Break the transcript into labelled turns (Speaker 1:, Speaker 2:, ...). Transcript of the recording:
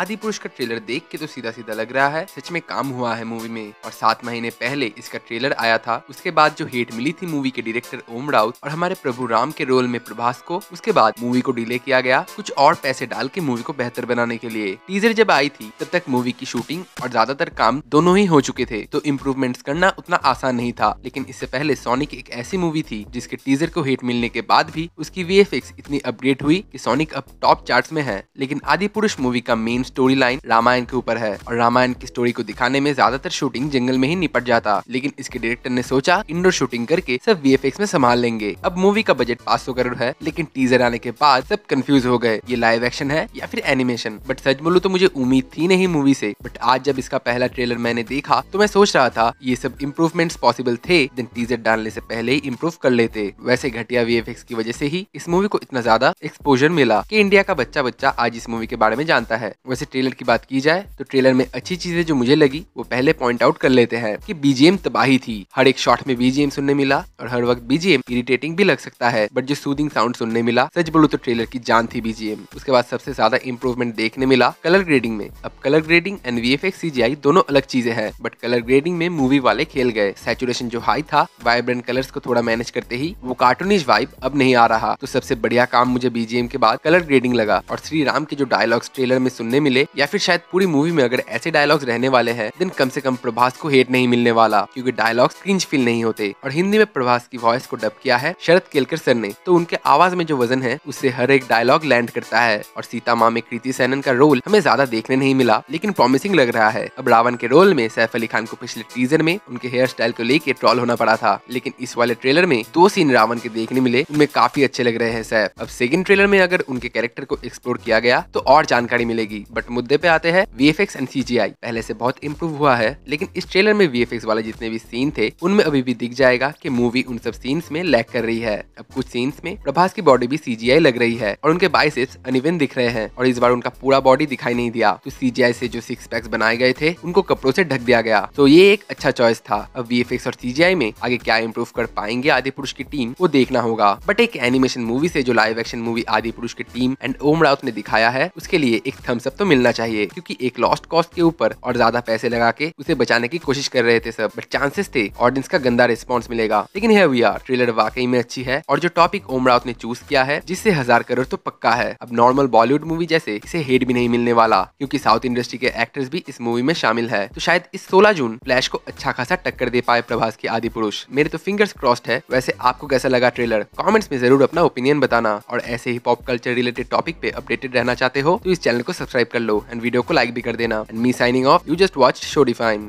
Speaker 1: आदि पुरुष का ट्रेलर देख के तो सीधा सीधा लग रहा है सच में काम हुआ है मूवी में और सात महीने पहले इसका ट्रेलर आया था उसके बाद जो हेट मिली थी मूवी के डायरेक्टर ओम राउत और हमारे प्रभु राम के रोल में प्रभास को उसके बाद मूवी को डिले किया गया कुछ और पैसे डाल के मूवी को बेहतर बनाने के लिए टीजर जब आई थी तब तक मूवी की शूटिंग और ज्यादातर काम दोनों ही हो चुके थे तो इम्प्रूवमेंट करना उतना आसान नहीं था लेकिन इससे पहले सोनिक एक ऐसी मूवी थी जिसके टीजर को हेट मिलने के बाद भी उसकी वी इतनी अपग्रेड हुई की सोनिक अब टॉप चार्ट में है लेकिन आदि पुरुष मूवी का main main story line Ramayana के ऊपर है और रामायण की स्टोरी को दिखाने में ज्यादातर शूटिंग जंगल में ही निपट जाता लेकिन इसके डायरेक्टर ने सोचा इंडोर शूटिंग करके सब वी में संभाल लेंगे अब मूवी का बजट पाँच करोड़ है लेकिन टीजर आने के बाद सब कंफ्यूज हो गए ये लाइव एक्शन है या फिर एनिमेशन बट सच बोलू तो मुझे उम्मीद थी नहीं मूवी से बट आज जब इसका पहला ट्रेलर मैंने देखा तो मैं सोच रहा था ये सब इम्प्रूवमेंट पॉसिबल थे दिन टीजर डालने से पहले ही इम्प्रूव कर लेते वैसे घटिया वी की वजह से ही इस मूवी को इतना ज्यादा एक्सपोजर मिला कि इंडिया का बच्चा बच्चा आज इस मूवी के बारे में जानता है वैसे ट्रेलर की बात की जाए तो ट्रेलर में अच्छी चीजें जो मुझे लगी वो पहले पॉइंट आउट कर लेते हैं कि बीजीएम तबाही थी हर एक शॉट में बीजीएम सुनने मिला और हर वक्त बीजीएम इरिटेटिंग भी लग सकता है बट जो सूदिंग साउंड सुनने मिला सच बोलो तो ट्रेलर की जान थी बीजीएम उसके बाद सबसे ज्यादा इम्प्रूवमेंट देखने मिला कलर ग्रेडिंग में अब colour grading and V F दोनों अलग चीजें हैं बट कलर ग्रेडिंग में मूवी वाले खेल गए सैचुरेशन जो हाई था वाइब्रेंट कलर्स को थोड़ा मैनेज करते ही वो कार्टूनिश वाइब अब नहीं आ रहा तो सबसे बढ़िया काम मुझे बीजीएम के बाद कलर ग्रेडिंग लगा और श्री राम के जो डायलॉग्स ट्रेलर में सुनने मिले या फिर शायद पूरी मूवी में अगर ऐसे डायलॉग्स रहने वाले हैं देन कम से कम प्रभास को हेट नहीं मिलने वाला क्योंकि डायलॉग्स क्रिंज फील नहीं होते और हिंदी में प्रभास की वॉइस को डब किया है शरद केलकर सर ने तो उनके आवाज में जो वजन है उससे हर एक डायलॉग लैंड करता है और सीता माँ में कृति सैनन का रोल हमें ज्यादा देखने नहीं मिला लेकिन प्रॉमिसिंग लग रहा है अब रावण के रोल में सैफ अली खान को पिछले टीजर में उनके हेयर स्टाइल को लेकर ट्रॉल होना पड़ा था लेकिन इस वाले ट्रेलर में दो सीन रावण के देखने मिले उनमें काफी अच्छे लग रहे हैं सैफ अब सेकंड ट्रेलर में अगर उनके कैरेक्टर को एक्सप्लोर किया गया तो और जानकारी मिलेगी बट मुद्दे पे आते हैं V F X and C G I पहले से बहुत इम्प्रूव हुआ है लेकिन इस ट्रेलर में वी एफ एक्स वाले जितने भी सीन थे उनमें अभी भी दिख जाएगा की मूवी उन सब सीन्स में लैक कर रही है अब कुछ सीन्स में प्रभास की बॉडी भी सी जी आई लग रही है और उनके बाइसेप्स अनिवन दिख रहे हैं और इस बार उनका पूरा बॉडी दिखाई नहीं दिया तो सी जी आई से जो सिक्स पैक्स बनाए गए थे उनको कपड़ों से ढक दिया गया तो ये एक अच्छा चॉइस था अब वी एफ एक्स और सी जी आई में आगे क्या इम्प्रूव कर पाएंगे आदि पुरुष की टीम वो देखना होगा बट एक एनिमेशन मूवी से जो लाइव एक्शन मूवी आदि पुरुष की टीम एंड ओम राउत ने दिखाया है उसके लिए एक थम्स सब तो मिलना चाहिए क्योंकि एक लॉस्ट कॉस्ट के ऊपर और ज्यादा पैसे लगा के उसे बचाने की कोशिश कर रहे थे सब बट चांसेस थे ऑडियंस का गंदा रिस्पॉन्स मिलेगा लेकिन है वी आर ट्रेलर वाकई में अच्छी है और जो टॉपिक ओम राउत ने चूज किया है जिससे हजार करोड़ तो पक्का है अब नॉर्मल बॉलीवुड मूवी जैसे इसे हेड भी नहीं मिलने वाला क्योंकि साउथ इंडस्ट्री के एक्टर्स भी इस मूवी में शामिल है तो शायद इस सोलह जून फ्लैश को अच्छा खासा टक्कर दे पाए प्रभास की आदि पुरुष मेरे तो फिंगर्स क्रॉस्ड है वैसे आपको कैसा लगा ट्रेलर कॉमेंट्स में जरूर अपना ओपिनियन बताना और ऐसे ही पॉप कल्चर रिलेटेड टॉपिक पे अपडेटेड रहना चाहते हो तो इस चैनल को सब्सक्राइब सब्सक्राइब कर लो एंड वीडियो को लाइक भी कर देना and me signing off you just watch show define